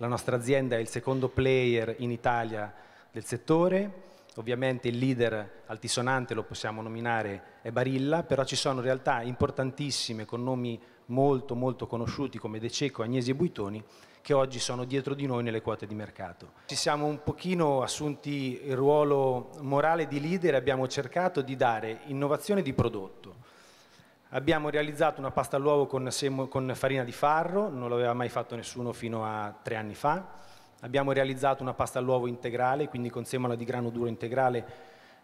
La nostra azienda è il secondo player in Italia del settore, ovviamente il leader altisonante lo possiamo nominare è Barilla, però ci sono realtà importantissime con nomi molto molto conosciuti come De Cecco, Agnesi e Buitoni che oggi sono dietro di noi nelle quote di mercato. Ci siamo un pochino assunti il ruolo morale di leader e abbiamo cercato di dare innovazione di prodotto, Abbiamo realizzato una pasta all'uovo con, con, farina di farro, non l'aveva mai fatto nessuno fino a tre anni fa. Abbiamo realizzato una pasta all'uovo integrale, quindi con semola di grano duro integrale,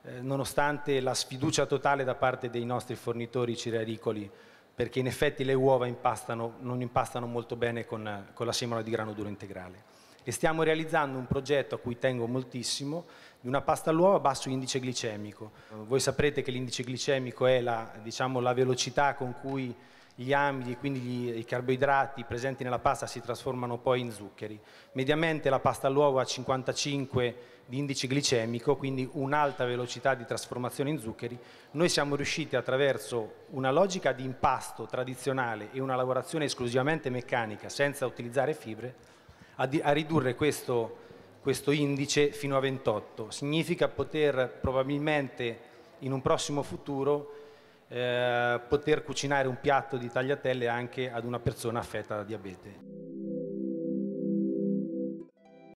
eh, nonostante la sfiducia totale da parte dei nostri fornitori cerealicoli, perché in effetti le uova impastano, non impastano molto bene con, con la semola di grano duro integrale e stiamo realizzando un progetto a cui tengo moltissimo di una pasta all'uovo a basso indice glicemico. Voi saprete che l'indice glicemico è la, diciamo, la velocità con cui gli amidi e quindi gli, i carboidrati presenti nella pasta si trasformano poi in zuccheri. Mediamente la pasta all'uovo ha 55 di indice glicemico, quindi un'alta velocità di trasformazione in zuccheri. Noi siamo riusciti attraverso una logica di impasto tradizionale e una lavorazione esclusivamente meccanica senza utilizzare fibre a, di, a ridurre questo, questo indice fino a 28. Significa poter probabilmente in un prossimo futuro eh, poter cucinare un piatto di tagliatelle anche ad una persona affetta da diabete.